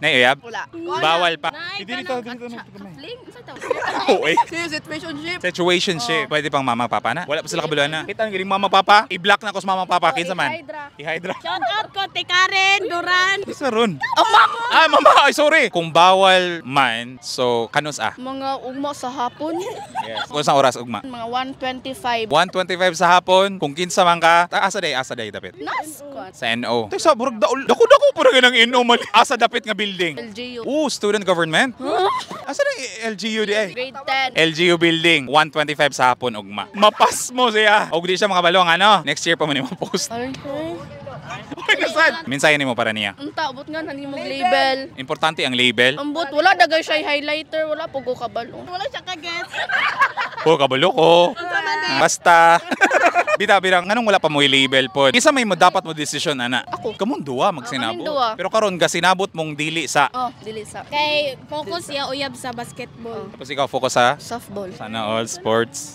Naiyab? Wala. Bawal pa. Hindi dito, dito. Daing, sa tawag? Oh, Uy. Situationship. Situationship. Oh. Pwede pang mama, papa na. Wala pa sila kabuluhan na. Kita ang galing mama, papa. I-block na ko sa mama, papa. Oh, kinsa man. I-hydra. I-hydra. Shout out ko, Karen, Duran. Isa ron. Oh, mama. Ah, mama. Ay, sorry. Kung bawal man, so kanos ah? Mga ugma sa hapon. Yes. Kung sa oras ugma? Mga 1.25. 1.25 sa hapon. Kung kinsa man ka, asa day, asa day dapit. Nas. Sa NO. Tay sa burag daol. Dako-dako po na ng NO. Asa dapit nga building. LGU. Oo, student government. Huh? Asa na LGU di eh? Grade 10. LGU building, 125 sa hapon ugma. Mapas mo siya. Og di siya makabalong ano. Next year pa mo ni mo post. Uy, nasad! Minsan ni mo para niya. Unta, abot nga na mo label. Importante ang label. but, wala dagay siya highlighter, wala po ko kabalo. Wala siya ka-guess. po, kabalo ko. Basta. Bitabilang, anong wala pa mo i-label po? Isa may mo dapat mo desisyon, ana. Ako. Kamong duwa magsinabot. Ako, Pero karon ga sinabot mong dili sa. Oh, dili sa. Kay focus ya uyab sa basketball. Tapos ikaw focus sa Softball. sana all sports.